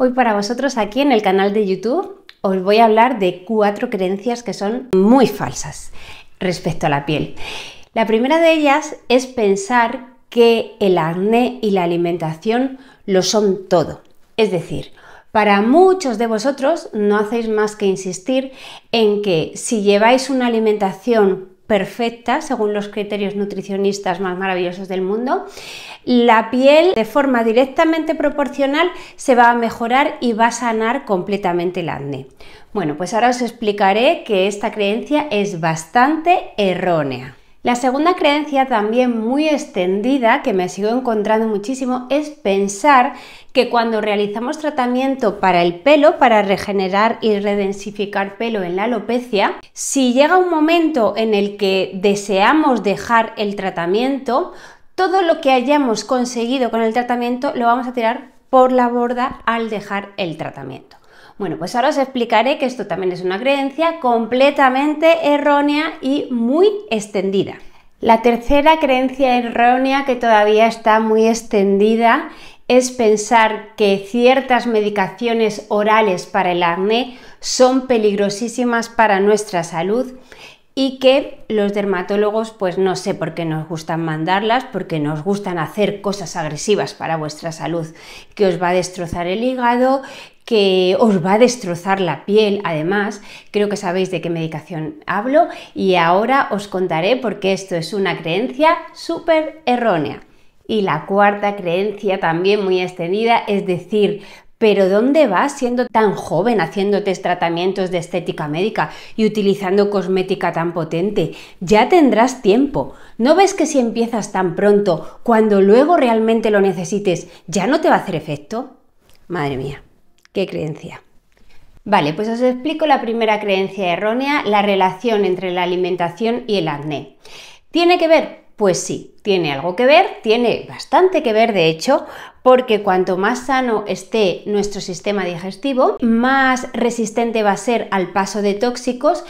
Hoy para vosotros aquí en el canal de YouTube os voy a hablar de cuatro creencias que son muy falsas respecto a la piel. La primera de ellas es pensar que el acné y la alimentación lo son todo. Es decir, para muchos de vosotros no hacéis más que insistir en que si lleváis una alimentación perfecta según los criterios nutricionistas más maravillosos del mundo. La piel de forma directamente proporcional se va a mejorar y va a sanar completamente el acné. Bueno, pues ahora os explicaré que esta creencia es bastante errónea. La segunda creencia también muy extendida que me sigo encontrando muchísimo es pensar que cuando realizamos tratamiento para el pelo, para regenerar y redensificar pelo en la alopecia, si llega un momento en el que deseamos dejar el tratamiento, todo lo que hayamos conseguido con el tratamiento lo vamos a tirar por la borda al dejar el tratamiento. Bueno, pues ahora os explicaré que esto también es una creencia completamente errónea y muy extendida. La tercera creencia errónea que todavía está muy extendida es pensar que ciertas medicaciones orales para el acné son peligrosísimas para nuestra salud y que los dermatólogos pues no sé por qué nos gustan mandarlas, porque nos gustan hacer cosas agresivas para vuestra salud, que os va a destrozar el hígado, que os va a destrozar la piel. Además, creo que sabéis de qué medicación hablo y ahora os contaré porque esto es una creencia súper errónea. Y la cuarta creencia también muy extendida es decir, pero ¿dónde vas siendo tan joven haciéndote tratamientos de estética médica y utilizando cosmética tan potente? Ya tendrás tiempo. ¿No ves que si empiezas tan pronto, cuando luego realmente lo necesites, ya no te va a hacer efecto? Madre mía. ¿Qué creencia? Vale, pues os explico la primera creencia errónea, la relación entre la alimentación y el acné. ¿Tiene que ver? Pues sí, tiene algo que ver, tiene bastante que ver de hecho, porque cuanto más sano esté nuestro sistema digestivo, más resistente va a ser al paso de tóxicos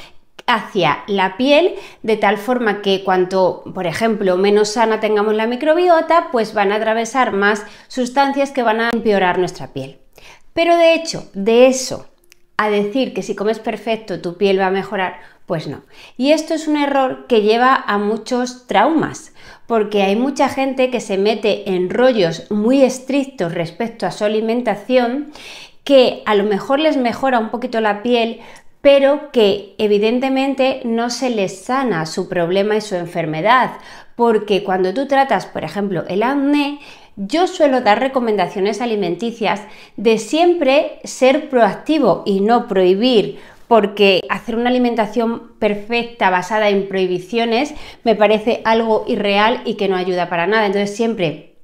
hacia la piel, de tal forma que cuanto, por ejemplo, menos sana tengamos la microbiota, pues van a atravesar más sustancias que van a empeorar nuestra piel. Pero de hecho, de eso a decir que si comes perfecto tu piel va a mejorar, pues no. Y esto es un error que lleva a muchos traumas, porque hay mucha gente que se mete en rollos muy estrictos respecto a su alimentación, que a lo mejor les mejora un poquito la piel, pero que evidentemente no se les sana su problema y su enfermedad, porque cuando tú tratas, por ejemplo, el acné, yo suelo dar recomendaciones alimenticias de siempre ser proactivo y no prohibir, porque hacer una alimentación perfecta basada en prohibiciones me parece algo irreal y que no ayuda para nada. Entonces siempre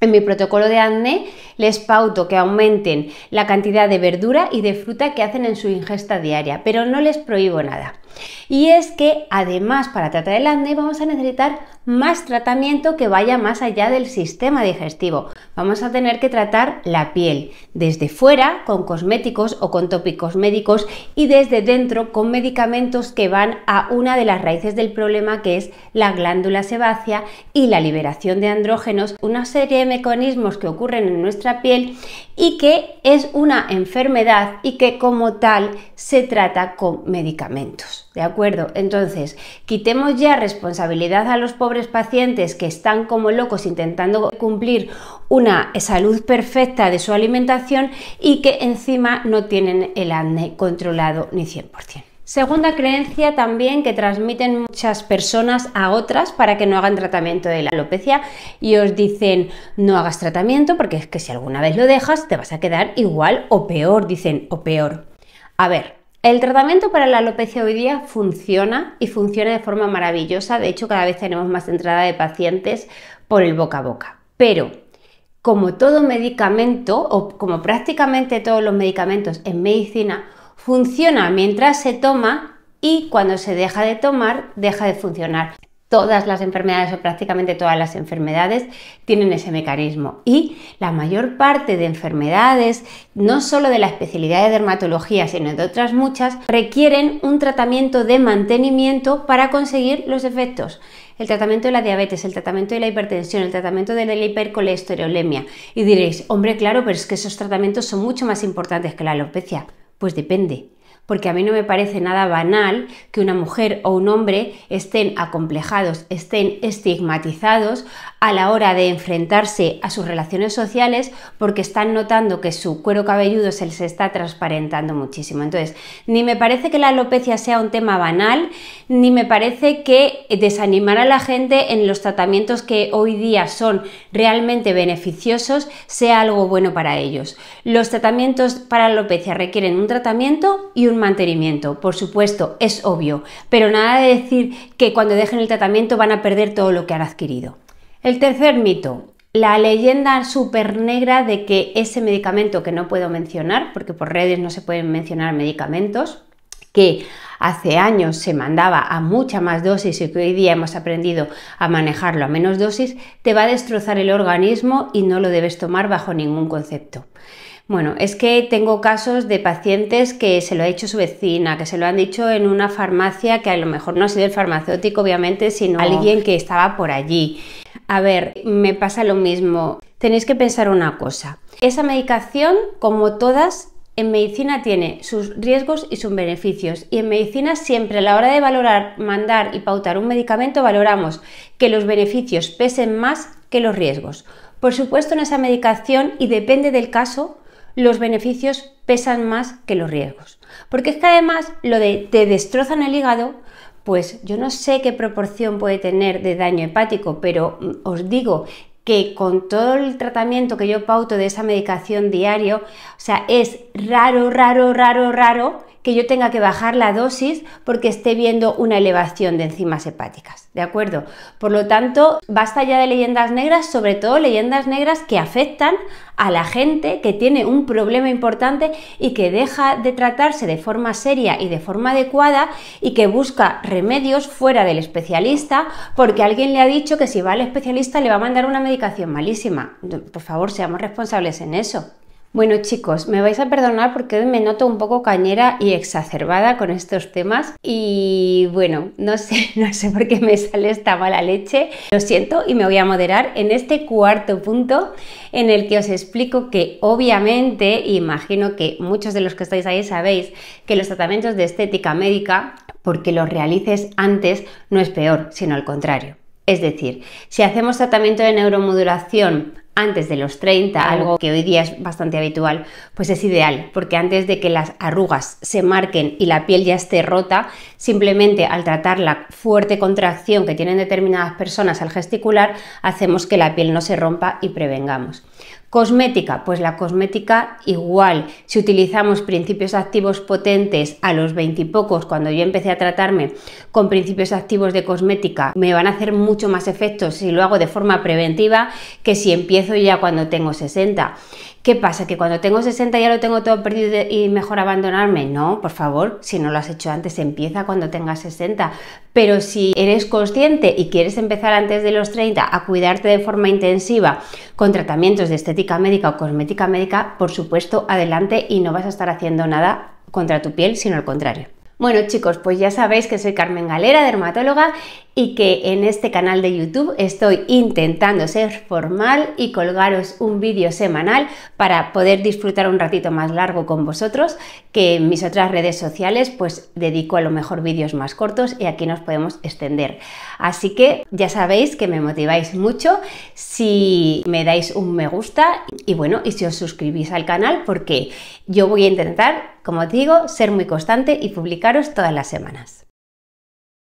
en mi protocolo de ADNE les pauto que aumenten la cantidad de verdura y de fruta que hacen en su ingesta diaria, pero no les prohíbo nada. Y es que además para tratar el acné vamos a necesitar más tratamiento que vaya más allá del sistema digestivo, vamos a tener que tratar la piel desde fuera con cosméticos o con tópicos médicos y desde dentro con medicamentos que van a una de las raíces del problema que es la glándula sebácea y la liberación de andrógenos, una serie de mecanismos que ocurren en nuestra piel y que es una enfermedad y que como tal se trata con medicamentos. ¿De acuerdo? Entonces, quitemos ya responsabilidad a los pobres pacientes que están como locos intentando cumplir una salud perfecta de su alimentación y que encima no tienen el acné controlado ni 100%. Segunda creencia también que transmiten muchas personas a otras para que no hagan tratamiento de la alopecia y os dicen no hagas tratamiento porque es que si alguna vez lo dejas te vas a quedar igual o peor, dicen o peor. A ver, el tratamiento para la alopecia hoy día funciona y funciona de forma maravillosa, de hecho cada vez tenemos más entrada de pacientes por el boca a boca, pero como todo medicamento, o como prácticamente todos los medicamentos en medicina, funciona mientras se toma y cuando se deja de tomar, deja de funcionar todas las enfermedades o prácticamente todas las enfermedades tienen ese mecanismo. Y la mayor parte de enfermedades, no solo de la especialidad de dermatología, sino de otras muchas, requieren un tratamiento de mantenimiento para conseguir los efectos. El tratamiento de la diabetes, el tratamiento de la hipertensión, el tratamiento de la hipercolesterolemia. Y diréis, hombre, claro, pero es que esos tratamientos son mucho más importantes que la alopecia. Pues depende porque a mí no me parece nada banal que una mujer o un hombre estén acomplejados, estén estigmatizados a la hora de enfrentarse a sus relaciones sociales porque están notando que su cuero cabelludo se les está transparentando muchísimo. Entonces, ni me parece que la alopecia sea un tema banal, ni me parece que desanimar a la gente en los tratamientos que hoy día son realmente beneficiosos sea algo bueno para ellos. Los tratamientos para alopecia requieren un tratamiento y un mantenimiento, por supuesto, es obvio, pero nada de decir que cuando dejen el tratamiento van a perder todo lo que han adquirido. El tercer mito, la leyenda súper negra de que ese medicamento que no puedo mencionar, porque por redes no se pueden mencionar medicamentos, que hace años se mandaba a mucha más dosis y que hoy día hemos aprendido a manejarlo a menos dosis, te va a destrozar el organismo y no lo debes tomar bajo ningún concepto. Bueno, es que tengo casos de pacientes que se lo ha dicho su vecina, que se lo han dicho en una farmacia, que a lo mejor no ha sido el farmacéutico, obviamente, sino alguien que estaba por allí. A ver, me pasa lo mismo. Tenéis que pensar una cosa. Esa medicación, como todas, en medicina tiene sus riesgos y sus beneficios. Y en medicina siempre a la hora de valorar, mandar y pautar un medicamento valoramos que los beneficios pesen más que los riesgos. Por supuesto en esa medicación y depende del caso, los beneficios pesan más que los riesgos. Porque es que además lo de te destrozan el hígado, pues yo no sé qué proporción puede tener de daño hepático, pero mm, os digo que con todo el tratamiento que yo pauto de esa medicación diario, o sea, es raro, raro, raro, raro que yo tenga que bajar la dosis porque esté viendo una elevación de enzimas hepáticas, ¿de acuerdo? Por lo tanto, basta ya de leyendas negras, sobre todo leyendas negras que afectan a la gente que tiene un problema importante y que deja de tratarse de forma seria y de forma adecuada y que busca remedios fuera del especialista porque alguien le ha dicho que si va al especialista le va a mandar una medicación malísima. Por favor, seamos responsables en eso. Bueno chicos, me vais a perdonar porque hoy me noto un poco cañera y exacerbada con estos temas y bueno, no sé, no sé por qué me sale esta mala leche. Lo siento y me voy a moderar en este cuarto punto en el que os explico que obviamente, imagino que muchos de los que estáis ahí sabéis que los tratamientos de estética médica, porque los realices antes, no es peor, sino al contrario. Es decir, si hacemos tratamiento de neuromodulación antes de los 30, algo que hoy día es bastante habitual, pues es ideal, porque antes de que las arrugas se marquen y la piel ya esté rota, simplemente al tratar la fuerte contracción que tienen determinadas personas al gesticular, hacemos que la piel no se rompa y prevengamos. Cosmética, pues la cosmética igual. Si utilizamos principios activos potentes a los veintipocos, cuando yo empecé a tratarme con principios activos de cosmética, me van a hacer mucho más efectos si lo hago de forma preventiva que si empiezo ya cuando tengo 60. ¿Qué pasa? ¿Que cuando tengo 60 ya lo tengo todo perdido y mejor abandonarme? No, por favor, si no lo has hecho antes, empieza cuando tengas 60. Pero si eres consciente y quieres empezar antes de los 30 a cuidarte de forma intensiva con tratamientos de estética médica o cosmética médica, por supuesto, adelante y no vas a estar haciendo nada contra tu piel, sino al contrario. Bueno chicos, pues ya sabéis que soy Carmen Galera, dermatóloga, y que en este canal de YouTube estoy intentando ser formal y colgaros un vídeo semanal para poder disfrutar un ratito más largo con vosotros, que en mis otras redes sociales pues dedico a lo mejor vídeos más cortos y aquí nos podemos extender. Así que ya sabéis que me motiváis mucho si me dais un me gusta y bueno, y si os suscribís al canal porque yo voy a intentar como digo, ser muy constante y publicaros todas las semanas.